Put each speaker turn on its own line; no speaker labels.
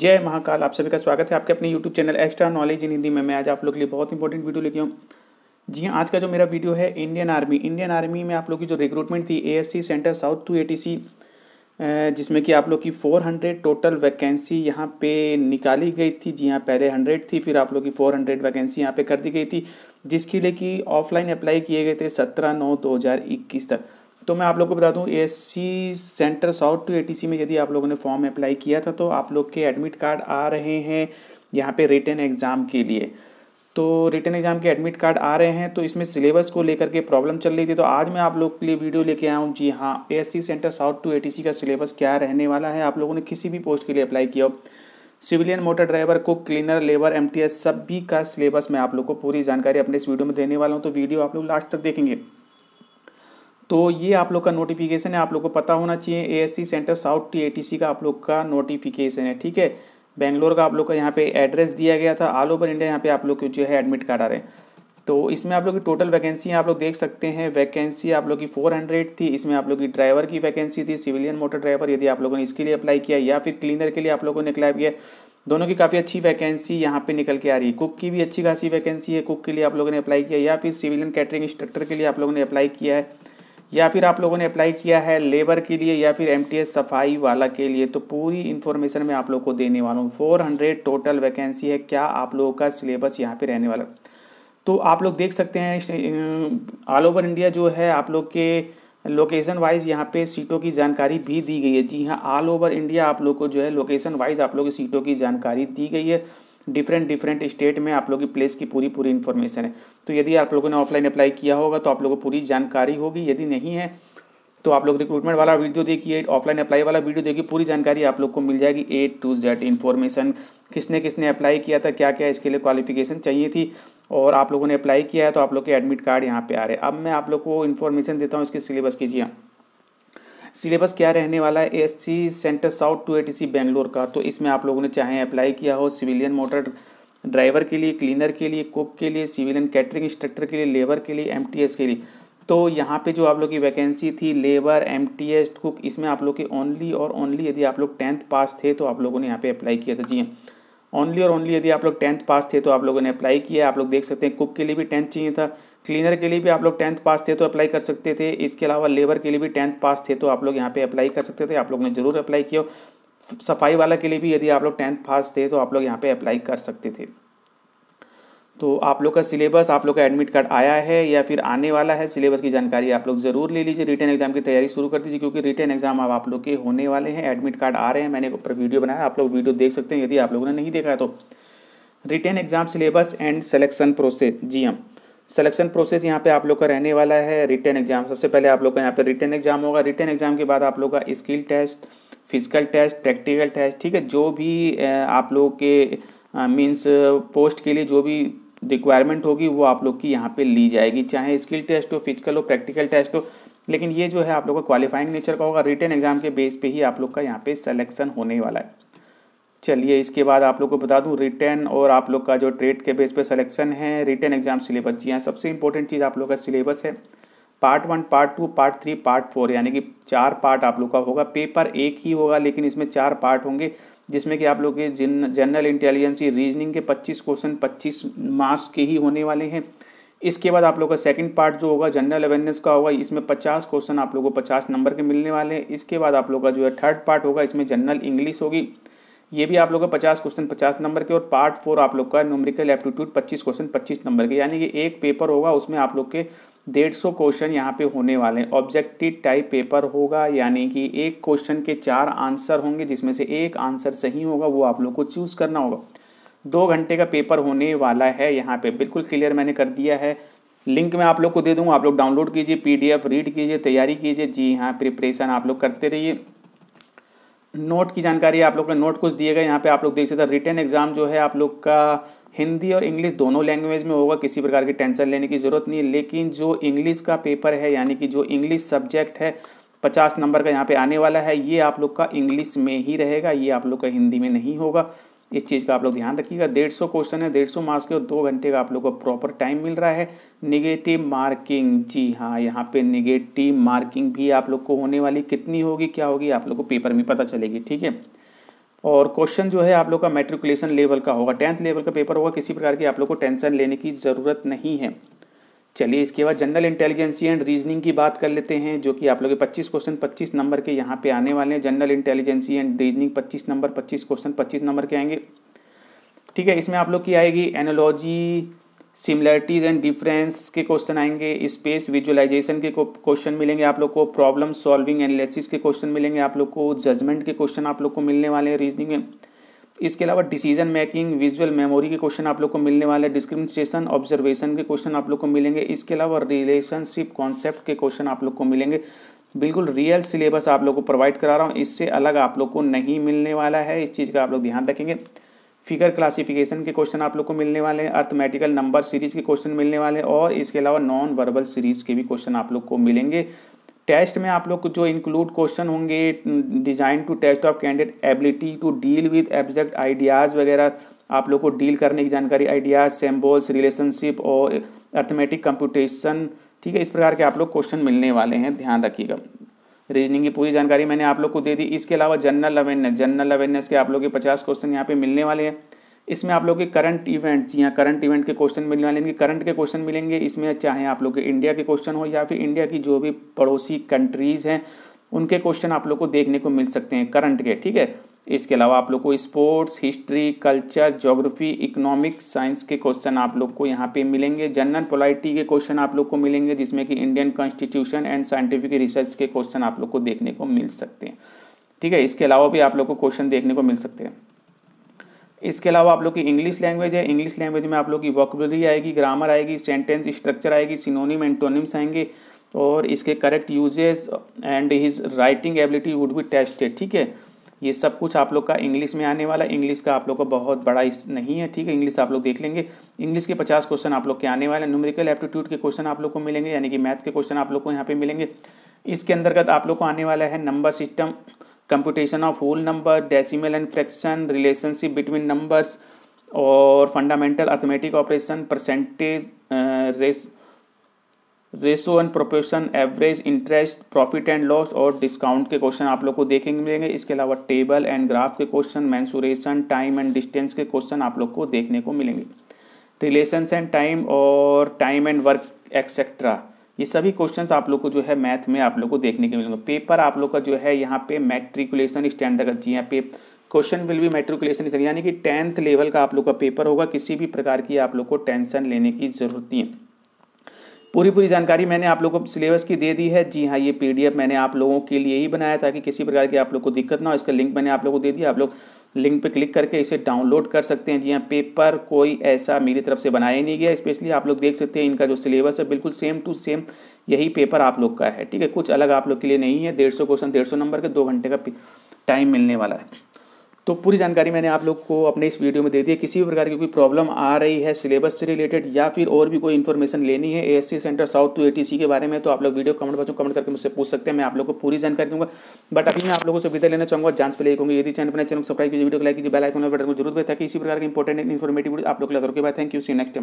जय महाकाल आप सभी का स्वागत है आपके अपने YouTube channel extra knowledge in Hindi में मैं आज आप लोग के लिए बहुत इंपॉर्टेंट वीडियो लेके हूँ जी हाँ आज का जो मेरा वीडियो है इंडियन आर्मी इंडियन आर्मी में आप लोग की जो रिक्रूटमेंट थी A centre south two A जिसमें कि आप लोग की 400 टोटल वैकेंसी यहाँ पे निकाली गई थी जी हाँ पहले 100 थी फिर आप लोग की 400 वैकेंसी यहाँ पे कर दी गई थी जिसके लिए कि ऑफलाइन अप्लाई किए गए थे 17 नौ 2021 तक तो मैं आप लोग को बता दूं A centre south to ATC में यदि आप लोगों ने फॉर्म अप्लाई किया था तो आप लोग के एडमिट कार्ड आ रहे हैं यहाँ पे रिटर्न एग्ज़ाम के लिए तो रिटर्न एग्ज़ाम के एडमिट कार्ड आ रहे हैं तो इसमें सिलेबस को लेकर के प्रॉब्लम चल रही थी तो आज मैं आप लोग के लिए वीडियो लेके आया हूँ जी हाँ A centre south two A का सिलेबस क्या रहने वाला है आप लोगों ने किसी भी पोस्ट के लिए अप्लाई किया हो सिविलियन मोटर ड्राइवर को क्लीनर लेबर एम सभी का सिलेबस मैं आप लोग को पूरी जानकारी अपने इस वीडियो में देने वाला हूँ तो वीडियो आप लोग लास्ट तक देखेंगे तो ये आप लोग का नोटिफिकेशन है आप लोग को पता होना चाहिए एएससी सेंटर साउथ टीएटीसी का आप लोग का नोटिफिकेशन है ठीक है बेंगलोर का आप लोग का यहाँ पे एड्रेस दिया गया था ऑल ओवर इंडिया यहाँ पे आप लोग के जो है एडमिट कार्ड आ रहे हैं तो इसमें आप लोग की टोटल वैकेंसी आप लोग देख सकते हैं वैकेंसी आप लोग की फोर हंड्रेड थी इसमें आप लोग की ड्राइवर की वैकेंसी थी सिविलियन मोटर ड्राइवर यदि आप लोगों ने इसके लिए अप्लाई किया या फिर क्लीनर के लिए आप लोगों ने अप्लाई किया दोनों की काफ़ी अच्छी वैकेंसी यहाँ पे निकल के आ रही है कुक की भी अच्छी खासी वैकेंसी है कुक के लिए आप लोगों ने अप्लाई किया या फिर सिविलियन कैटरिंग इंस्ट्रक्टर के लिए आप लोगों ने अप्लाई किया है या फिर आप लोगों ने अप्लाई किया है लेबर के लिए या फिर एम सफाई वाला के लिए तो पूरी इन्फॉर्मेशन मैं आप लोग को देने वाला हूँ फोर हंड्रेड टोटल वैकेंसी है क्या आप लोगों का सिलेबस यहाँ पर रहने वाला तो आप लोग देख सकते हैं ऑल ओवर इंडिया जो है आप लोग के लोकेशन वाइज यहाँ पे सीटों की जानकारी भी दी गई है जी हाँ ऑल ओवर इंडिया आप लोग को जो है लोकेशन वाइज आप लोग की सीटों की जानकारी दी गई है डिफरेंट डिफरेंट स्टेट में आप लोगों की प्लेस की पूरी पूरी इन्फॉर्मेशन है तो यदि आप लोगों ने ऑफलाइन अप्लाई किया होगा तो आप लोगों को पूरी जानकारी होगी यदि नहीं है तो आप लोग रिक्रूटमेंट वाला वीडियो देखिए ऑफलाइन अप्लाई वाला वीडियो देखिए पूरी जानकारी आप लोग को मिल जाएगी ए टू जेड इन्फॉर्मेशन किसने किसने अप्लाई किया था क्या क्या इसके लिए क्वालिफिकेशन चाहिए थी और आप लोगों ने अप्लाई किया है तो आप लोग के एडमिट कार्ड यहाँ पे आ रहे हैं अब मैं आप लोग को इन्फॉर्मेशन देता हूँ इसके सिलेबस कीजिए सिलेबस क्या रहने वाला है S centre south two A Bangalore का तो इसमें आप लोगों ने चाहे अप्लाई किया हो सिविलियन मोटर ड्राइवर के लिए क्लीनर के लिए कुक के लिए सिविलियन कैटरिंग इंस्ट्रक्टर के लिए लेबर के लिए एम के लिए तो यहाँ पे जो आप लोग की वैकेंसी थी लेबर एम कुक इसमें आप लोग के ओनली और ओनली यदि आप लोग टेंथ पास थे तो आप लोगों ने यहाँ पे अप्लाई किया था जी हाँ। ओनली और ओनली यदि आप लोग टेंथ पास थे तो आप लोगों ने अप्लाई किया आप लोग देख सकते हैं कुक के लिए भी टेंथ चाहिए था क्लीनर के लिए भी आप लोग टेंथ पास थे तो अप्लाई कर सकते थे इसके अलावा लेबर के लिए भी टेंथ पास थे तो आप लोग यहाँ पे अप्लाई कर सकते थे आप लोग ने ज़रूर अप्लाई किया सफाई वाला के लिए भी यदि आप लोग टेंथ पास थे तो आप लोग यहाँ पे अप्लाई कर सकते थे तो आप लोग का सिलेबस आप लोग का एडमिट कार्ड आया है या फिर आने वाला है सिलेबस की जानकारी आप लोग ज़रूर ले लीजिए रिटर्न एग्जाम की तैयारी शुरू कर दीजिए क्योंकि रिटर्न एग्जाम अब आप लोग के होने वाले हैं एडमिट कार्ड आ रहे हैं मैंने ऊपर वीडियो बनाया आप लोग वीडियो देख सकते हैं यदि आप लोगों ने नहीं देखा है तो written exam syllabus and selection process जी हम सिलेक्शन प्रोसेस यहाँ पे आप लोग का रहने वाला है रिटर्न एग्जाम सबसे पहले आप लोग का यहाँ पे रिटर्न एग्जाम होगा रिटर्न एग्जाम के बाद आप लोग का skill test physical test practical test ठीक है जो भी आप लोग के मीन्स पोस्ट के लिए जो भी रिक्वायरमेंट होगी वो आप लोग की यहाँ पे ली जाएगी चाहे स्किल टेस्ट हो फिजिकल हो प्रैक्टिकल टेस्ट हो लेकिन ये जो है आप लोग का क्वालिफाइंग नेचर का होगा रिटर्न एग्जाम के बेस पे ही आप लोग का यहाँ पे सिलेक्शन होने वाला है चलिए इसके बाद आप लोग को बता दूँ रिटर्न और आप लोग का जो ट्रेड के बेस पर सलेक्शन है रिटर्न एग्जाम सिलेबस जी हाँ सबसे इंपॉर्टेंट चीज़ आप लोग का सिलेबस है part one part two part three part four यानी कि चार पार्ट आप लोग का होगा पेपर एक ही होगा लेकिन इसमें चार पार्ट होंगे जिसमें कि आप लोग के जनरल इंटेलिजेंस रीजनिंग के 25 क्वेश्चन 25 मार्क्स के ही होने वाले हैं इसके बाद आप लोग का सेकंड पार्ट जो होगा जनरल अवेयरनेस का होगा इसमें 50 क्वेश्चन आप लोगों को 50 नंबर के मिलने वाले हैं इसके बाद आप लोग का जो है थर्ड पार्ट होगा इसमें जनरल इंग्लिश होगी ये भी आप लोग का पचास क्वेश्चन पचास नंबर के और पार्ट फोर आप लोग का न्यूमरिकल एप्टीट्यूड पच्चीस क्वेश्चन पच्चीस नंबर के यानी ये एक पेपर होगा उसमें आप लोग के डेढ़ सौ क्वेश्चन यहाँ पे होने वाले हैं ऑब्जेक्टिव टाइप पेपर होगा यानी कि एक क्वेश्चन के चार आंसर होंगे जिसमें से एक आंसर सही होगा वो आप लोग को चूज़ करना होगा दो घंटे का पेपर होने वाला है यहाँ पे बिल्कुल क्लियर मैंने कर दिया है लिंक मैं आप लोग को दे दूँगा आप लोग डाउनलोड कीजिए पीडीएफ रीड कीजिए तैयारी कीजिए जी हाँ प्रिपरेशन आप लोग करते रहिए नोट की जानकारी आप लोग का नोट कुछ दिए गए यहाँ पे आप लोग देख सकते हैं रिटर्न एग्जाम जो है आप लोग का हिंदी और इंग्लिश दोनों लैंग्वेज में होगा किसी प्रकार की टेंशन लेने की ज़रूरत नहीं है लेकिन जो इंग्लिश का पेपर है यानी कि जो इंग्लिश सब्जेक्ट है पचास नंबर का यहाँ पे आने वाला है ये आप लोग का इंग्लिश में ही रहेगा ये आप लोग का हिंदी में नहीं होगा इस चीज़ का आप लोग ध्यान रखिएगा डेढ़ सौ क्वेश्चन है डेढ़ सौ मार्क्स के और दो घंटे का आप लोग को प्रॉपर टाइम मिल रहा है निगेटिव मार्किंग जी हाँ यहाँ पे निगेटिव मार्किंग भी आप लोग को होने वाली कितनी होगी क्या होगी आप लोग को पेपर में पता चलेगी ठीक है और क्वेश्चन जो है आप लोग का मेट्रिकुलेशन लेवल का होगा टेंथ लेवल का पेपर होगा किसी प्रकार की आप लोग को टेंशन लेने की ज़रूरत नहीं है चलिए इसके बाद जनरल इंटेलिजेंसी एंड रीजनिंग की बात कर लेते हैं जो कि आप लोग के 25 क्वेश्चन 25 नंबर के यहाँ पे आने वाले हैं general intelligence and reasoning 25 number 25 question 25 number के आएंगे ठीक है इसमें आप लोग की आएगी एनोलॉजी सिमिलरिटीज़ एंड डिफरेंस के क्वेश्चन आएंगे स्पेस विजुअलाइजेशन के क्वेश्चन मिलेंगे आप लोग को प्रॉब्लम सॉल्विंग एनालिसिस के क्वेश्चन मिलेंगे आप लोग को जजमेंट के क्वेश्चन आप लोग को मिलने वाले हैं रीजनिंग में इसके अलावा डिसीजन मेकिंग विजुअल मेमोरी के क्वेश्चन आप लोग को मिलने वाले हैं डिस्क्रिमिनेशन ऑब्जर्वेशन के क्वेश्चन आप लोग को मिलेंगे इसके अलावा रिलेशनशिप कॉन्सेप्ट के क्वेश्चन आप लोग को मिलेंगे बिल्कुल रियल सिलेबस आप लोग को प्रोवाइड करा रहा हूँ इससे अलग आप लोग को नहीं मिलने वाला है इस चीज़ का आप लोग ध्यान रखेंगे फिगर क्लासिफिकेशन के क्वेश्चन आप लोग को मिलने वाले हैं अर्थमेटिकल नंबर सीरीज के क्वेश्चन मिलने वाले हैं और इसके अलावा नॉन वर्बल सीरीज के भी क्वेश्चन आप लोग को मिलेंगे टेस्ट में आप लोग को जो इंक्लूड क्वेश्चन होंगे design to test of candidate ability to deal with abstract ideas वगैरह आप लोग को डील करने की जानकारी आइडियाज सेम्बोल्स रिलेशनशिप और अर्थमेटिक कंप्यूटेशन ठीक है इस प्रकार के आप लोग क्वेश्चन मिलने वाले हैं ध्यान रखिएगा रीजनिंग की पूरी जानकारी मैंने आप लोग को दे दी इसके अलावा जनरल अवेयरनेस जनरल अवेयरनेस के आप लोग के पचास क्वेश्चन यहाँ पे मिलने वाले हैं इसमें आप लोग के करंट इवेंट जी हाँ करंट इवेंट के क्वेश्चन मिलने वाले हैं करंट के क्वेश्चन मिलेंगे इसमें चाहे आप लोग के इंडिया के क्वेश्चन हो या फिर इंडिया की जो भी पड़ोसी कंट्रीज़ हैं उनके क्वेश्चन आप लोग को देखने को मिल सकते हैं करंट के ठीक है इसके अलावा आप लोग को sports history culture geography economics science के क्वेश्चन आप लोग को यहाँ पे मिलेंगे जनरल पोलाइटी के क्वेश्चन आप लोग को मिलेंगे जिसमें कि Indian constitution and scientific research के क्वेश्चन आप लोग को देखने को मिल सकते हैं ठीक है इसके अलावा भी आप लोग को क्वेश्चन देखने को मिल सकते हैं इसके अलावा आप लोग की इंग्लिश लैंग्वेज है इंग्लिश लैंग्वेज में आप लोग की वॉकबलरी आएगी ग्रामर आएगी सेंटेंस स्ट्रक्चर आएगी सिनोनिम एंटोनिम्स आएंगे और इसके correct uses and his writing ability would be tested ठीक है ये सब कुछ आप लोग का इंग्लिश में आने वाला इंग्लिश का आप लोग का बहुत बड़ा इस नहीं है ठीक है इंग्लिश आप लोग देख लेंगे इंग्लिश के पचास क्वेश्चन आप लोग के आने वाले न्यूमेरिकल एप्टीट्यूड के क्वेश्चन आप लोग को मिलेंगे यानी कि मैथ के क्वेश्चन आप लोग को यहाँ पे मिलेंगे इसके अंतर्गत आप लोग को आने वाला है number system computation of whole number decimal and fraction relationship between numbers और fundamental arithmetic operation percentage race ratio and proportion average interest profit and loss और डिस्काउंट के क्वेश्चन आप लोग को देखेंगे मिलेंगे इसके अलावा टेबल एंड ग्राफ के question mensuration time and distance के क्वेश्चन आप लोग को देखने को मिलेंगे रिलेशंस एंड टाइम और टाइम एंड वर्क एक्सेट्रा ये सभी क्वेश्चन आप लोग को जो है मैथ में आप लोग को देखने के मिलेंगे पेपर आप लोग का जो है यहाँ पे मैट्रिकुलेशन स्टैंडर्ड जी यहाँ पे क्वेश्चन विल भी मैट्रिकुलेशन यानी कि टेंथ लेवल का आप लोग का पेपर होगा किसी भी प्रकार की आप लोग को टेंशन लेने की जरूरत नहीं है पूरी पूरी जानकारी मैंने आप लोगों को सिलेबस की दे दी है जी हाँ ये पीडीएफ मैंने आप लोगों के लिए ही बनाया ताकि किसी प्रकार की आप लोग को दिक्कत ना हो इसका लिंक मैंने आप लोगों को दे दिया आप लोग लिंक पे क्लिक करके इसे डाउनलोड कर सकते हैं जी हाँ पेपर कोई ऐसा मेरी तरफ से बनाया नहीं गया स्पेशली आप लोग देख सकते हैं इनका जो सिलेबस है बिल्कुल सेम टू सेम यही पेपर आप लोग का है ठीक है कुछ अलग आप लोग के लिए नहीं है डेढ़ सौ क्वेश्चन डेढ़ सौ नंबर के दो घंटे का टाइम मिलने वाला है तो पूरी जानकारी मैंने आप लोग को अपने इस वीडियो में दे दी है किसी भी प्रकार की कोई प्रॉब्लम आ रही है सिलेबस से रिलेटेड या फिर और भी कोई इन्फॉर्मेशन लेनी है ASC centre south to ATC के बारे में तो आप लोग वीडियो कमेंट बच्चों कमेंट करके मुझसे पूछ सकते हैं मैं आप लोग को पूरी जानकारी दूंगा बट अभी मैं आप लोगों से विदा लेना चाहूँगा जांच पे लेकूंगी यदि चैनल अपने चैनल सब्सक्राइब कीजिए वीडियो को लाइक कीजिए बेल आइकन बटन को जरूर बताया कि इसी प्रकार की इंपॉर्टेंट इन्फॉर्मेटिव आप लोग लगा के बाद thank you see next time